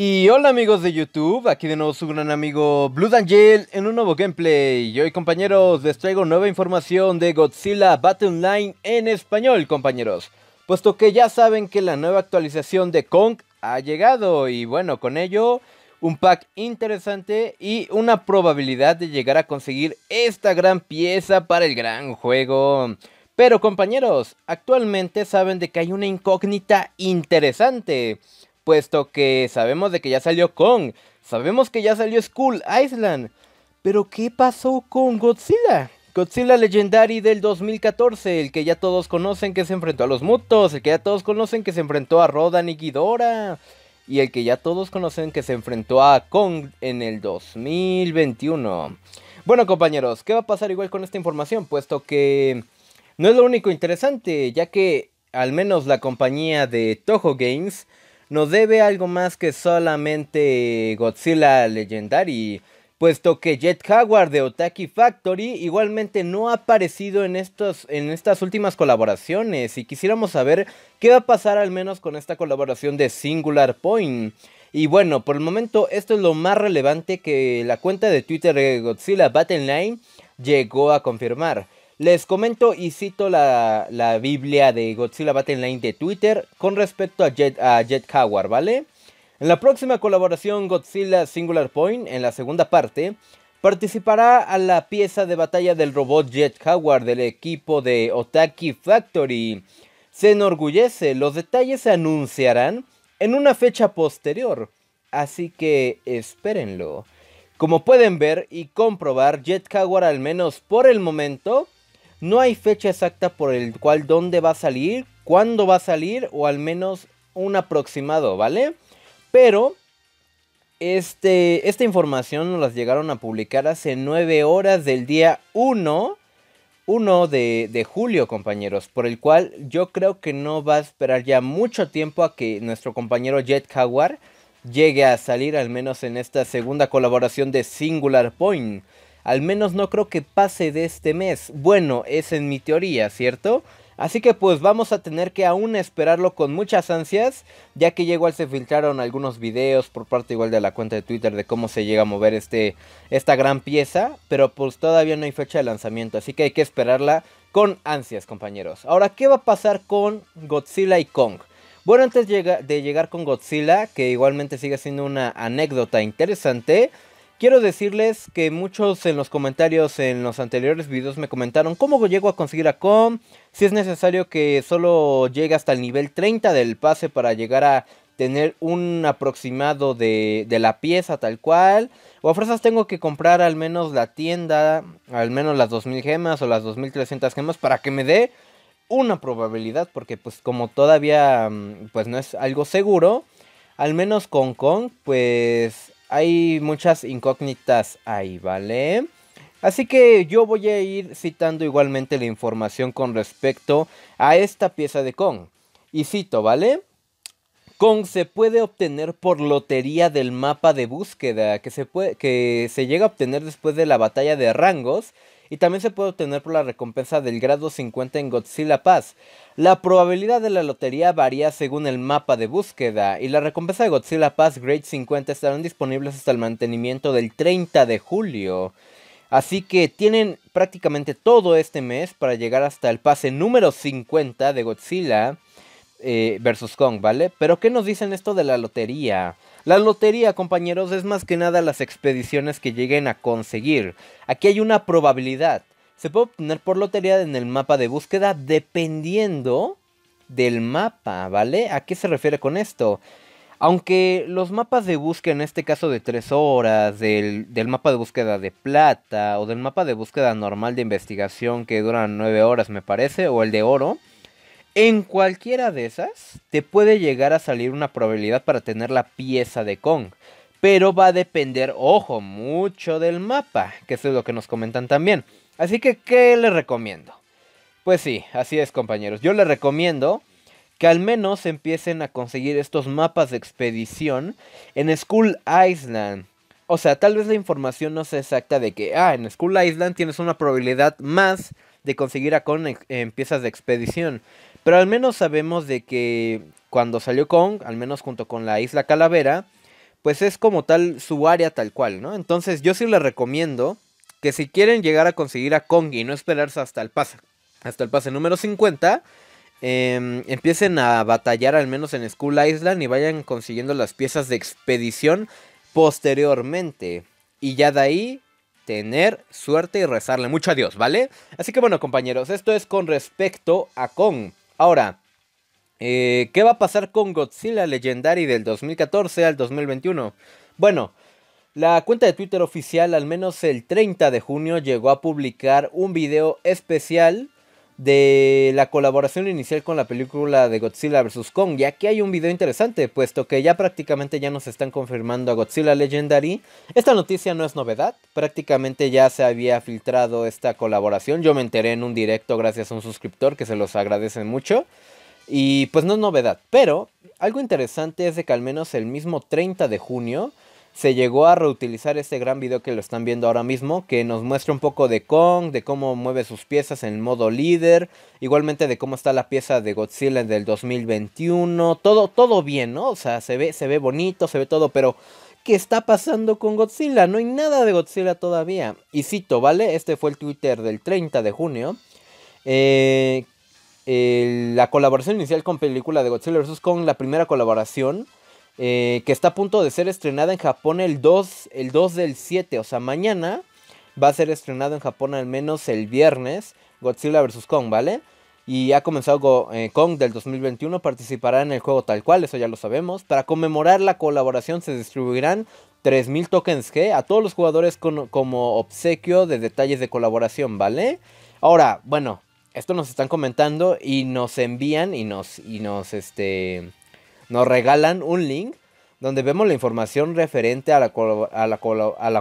Y hola amigos de YouTube, aquí de nuevo su gran amigo Blue Angel en un nuevo gameplay. Y hoy compañeros, les traigo nueva información de Godzilla Battle Line en español compañeros. Puesto que ya saben que la nueva actualización de Kong ha llegado y bueno, con ello un pack interesante y una probabilidad de llegar a conseguir esta gran pieza para el gran juego. Pero compañeros, actualmente saben de que hay una incógnita interesante puesto que sabemos de que ya salió Kong, sabemos que ya salió Skull Island, pero ¿qué pasó con Godzilla? Godzilla Legendary del 2014, el que ya todos conocen que se enfrentó a los mutos, el que ya todos conocen que se enfrentó a Rodan y Ghidorah, y el que ya todos conocen que se enfrentó a Kong en el 2021. Bueno compañeros, ¿qué va a pasar igual con esta información? Puesto que no es lo único interesante, ya que al menos la compañía de Toho Games nos debe algo más que solamente Godzilla Legendary, puesto que Jet Howard de Otaki Factory igualmente no ha aparecido en, estos, en estas últimas colaboraciones y quisiéramos saber qué va a pasar al menos con esta colaboración de Singular Point. Y bueno, por el momento esto es lo más relevante que la cuenta de Twitter de Godzilla Battle Line llegó a confirmar. Les comento y cito la, Biblia de Godzilla Battle Line de Twitter con respecto a Jet, a Jet Howard, ¿vale? En la próxima colaboración Godzilla Singular Point, en la segunda parte, participará a la pieza de batalla del robot Jet Howard del equipo de Otaki Factory. Se enorgullece, los detalles se anunciarán en una fecha posterior, así que espérenlo. Como pueden ver y comprobar, Jet Howard al menos por el momento no hay fecha exacta por el cual dónde va a salir, cuándo va a salir o al menos un aproximado, ¿vale? Pero este, esta información nos la llegaron a publicar hace 9 horas del día 1, de, de, julio, compañeros, por el cual yo creo que no va a esperar ya mucho tiempo a que nuestro compañero Jet Jaguar llegue a salir, al menos en esta segunda colaboración de Singular Point. Al menos no creo que pase de este mes. Bueno, es en mi teoría, ¿cierto? Así que pues vamos a tener que aún esperarlo con muchas ansias, ya que igual se filtraron algunos videos por parte igual de la cuenta de Twitter de cómo se llega a mover este, esta gran pieza, pero pues todavía no hay fecha de lanzamiento, así que hay que esperarla con ansias compañeros. Ahora, ¿qué va a pasar con Godzilla y Kong? Bueno, antes de llegar con Godzilla, que igualmente sigue siendo una anécdota interesante, Quiero decirles que muchos en los comentarios en los anteriores videos me comentaron cómo llego a conseguir a Kong? si es necesario que solo llegue hasta el nivel 30 del pase para llegar a tener un aproximado de, de la pieza tal cual, o a fuerzas tengo que comprar al menos la tienda, al menos las 2000 gemas o las 2300 gemas para que me dé una probabilidad, porque pues como todavía mm, pues no es algo seguro, al menos con Kong pues hay muchas incógnitas ahí, ¿vale? Así que yo voy a ir citando igualmente la información con respecto a esta pieza de con Y cito, ¿vale? Kong se puede obtener por lotería del mapa de búsqueda, que se, puede, que se llega a obtener después de la batalla de rangos, y también se puede obtener por la recompensa del grado 50 en Godzilla Pass. La probabilidad de la lotería varía según el mapa de búsqueda, y la recompensa de Godzilla Pass Grade 50 estarán disponibles hasta el mantenimiento del 30 de julio. Así que tienen prácticamente todo este mes para llegar hasta el pase número 50 de Godzilla eh, versus Kong, ¿vale? Pero ¿qué nos dicen esto de la lotería? La lotería, compañeros, es más que nada las expediciones que lleguen a conseguir. Aquí hay una probabilidad. Se puede obtener por lotería en el mapa de búsqueda dependiendo del mapa, ¿vale? ¿A qué se refiere con esto? Aunque los mapas de búsqueda, en este caso de 3 horas, del, del, mapa de búsqueda de plata o del mapa de búsqueda normal de investigación que duran 9 horas me parece, o el de oro, en cualquiera de esas te puede llegar a salir una probabilidad para tener la pieza de Kong. Pero va a depender, ojo, mucho del mapa, que eso es lo que nos comentan también. Así que, ¿qué les recomiendo? Pues sí, así es compañeros. Yo les recomiendo que al menos empiecen a conseguir estos mapas de expedición en School Island. O sea, tal vez la información no sea exacta de que, ah, en School Island tienes una probabilidad más de conseguir a Kong en piezas de expedición. Pero al menos sabemos de que cuando salió Kong, al menos junto con la isla Calavera, pues es como tal su área tal cual, ¿no? Entonces yo sí les recomiendo que si quieren llegar a conseguir a Kong y no esperarse hasta el pase, hasta el pase número 50, em, empiecen a batallar al menos en Skull Island y vayan consiguiendo las piezas de expedición posteriormente. Y ya de ahí tener suerte y rezarle mucho a Dios, ¿vale? Así que bueno, compañeros, esto es con respecto a Kong. Ahora, eh, ¿qué va a pasar con Godzilla Legendary del 2014 al 2021? Bueno, la cuenta de Twitter oficial, al menos el 30 de junio, llegó a publicar un video especial de la colaboración inicial con la película de Godzilla vs. Kong. Y aquí hay un video interesante, puesto que ya prácticamente ya nos están confirmando a Godzilla Legendary. Esta noticia no es novedad, prácticamente ya se había filtrado esta colaboración. Yo me enteré en un directo gracias a un suscriptor que se los agradecen mucho. Y pues no es novedad, pero algo interesante es de que al menos el mismo 30 de junio se llegó a reutilizar este gran video que lo están viendo ahora mismo, que nos muestra un poco de Kong, de cómo mueve sus piezas en modo líder, igualmente de cómo está la pieza de Godzilla del 2021, todo, todo bien, ¿no? O sea, se ve, se ve bonito, se ve todo, pero ¿qué está pasando con Godzilla? No hay nada de Godzilla todavía. Y cito, ¿vale? Este fue el Twitter del 30 de junio. Eh, la colaboración inicial con película de Godzilla vs. Kong, la primera colaboración eh, que está a punto de ser estrenada en Japón el 2, el del 7, o sea, mañana va a ser estrenado en Japón al menos el viernes, Godzilla vs. Kong, ¿vale? Y ha comenzado eh, Kong del 2021, participará en el juego tal cual, eso ya lo sabemos. Para conmemorar la colaboración se distribuirán 3.000 tokens G a todos los jugadores como obsequio de detalles de colaboración, ¿vale? Ahora, bueno, esto nos están comentando y nos envían y nos, y nos, este nos regalan un link donde vemos la información referente a la, a la,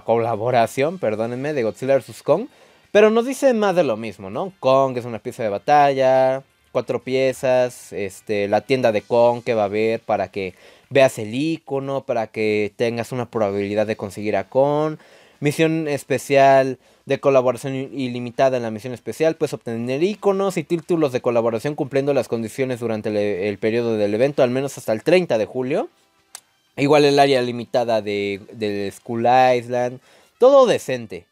colaboración, perdónenme, de Godzilla vs. Kong. Pero nos dice más de lo mismo, ¿no? Kong es una pieza de batalla, cuatro piezas, este, la tienda de Kong que va a haber para que veas el icono, para que tengas una probabilidad de conseguir a Kong misión especial de colaboración ilimitada en la misión especial, Pues obtener iconos y títulos de colaboración cumpliendo las condiciones durante el, periodo del evento, al menos hasta el 30 de julio. Igual el área limitada de, de School Island, todo decente.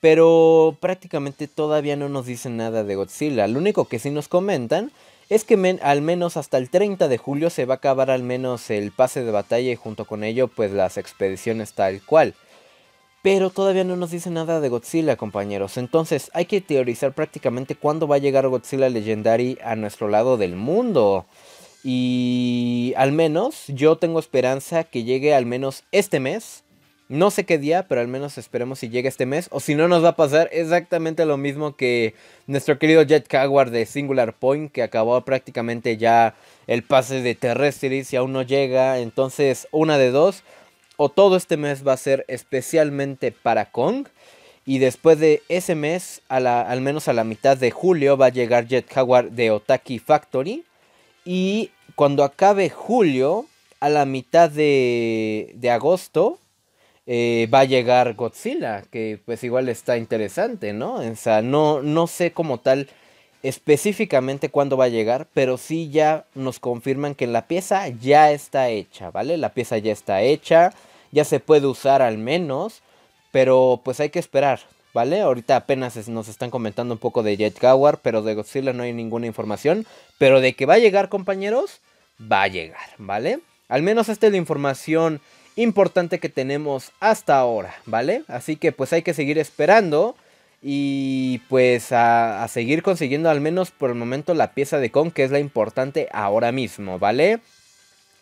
Pero prácticamente todavía no nos dicen nada de Godzilla. Lo único que sí nos comentan es que al menos hasta el 30 de julio se va a acabar al menos el pase de batalla y junto con ello pues las expediciones tal cual. Pero todavía no nos dice nada de Godzilla, compañeros. Entonces hay que teorizar prácticamente cuándo va a llegar Godzilla Legendary a nuestro lado del mundo. Y al menos yo tengo esperanza que llegue al menos este mes. No sé qué día, pero al menos esperemos si llega este mes. O si no, nos va a pasar exactamente lo mismo que nuestro querido Jet Jaguar de Singular Point, que acabó prácticamente ya el pase de Terrestris y aún no llega. Entonces, una de dos o todo este mes va a ser especialmente para Kong. Y después de ese mes, al menos a la mitad de julio, va a llegar Jet Jaguar de Otaki Factory. Y cuando acabe julio, a la mitad de, de agosto, eh, va a llegar Godzilla, que pues igual está interesante, ¿no? O sea, no, no sé como tal específicamente cuándo va a llegar, pero sí ya nos confirman que la pieza ya está hecha, ¿vale? La pieza ya está hecha, ya se puede usar al menos, pero pues hay que esperar, ¿vale? Ahorita apenas nos están comentando un poco de Jet Gower, pero de Godzilla no hay ninguna información, pero de que va a llegar, compañeros, va a llegar, ¿vale? Al menos esta es la información importante que tenemos hasta ahora, ¿vale? Así que pues hay que seguir esperando y pues a, seguir consiguiendo al menos por el momento la pieza de con que es la importante ahora mismo, ¿vale?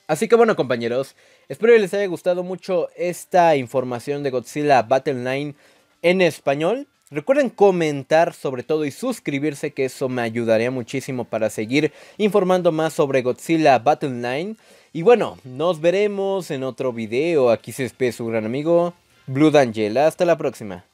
Así que bueno compañeros, espero que les haya gustado mucho esta información de Godzilla Battle Line en español. Recuerden comentar sobre todo y suscribirse que eso me ayudaría muchísimo para seguir informando más sobre Godzilla Battle 9. Y bueno, nos veremos en otro video. Aquí se despide su gran amigo Blue D'Angela. Hasta la próxima.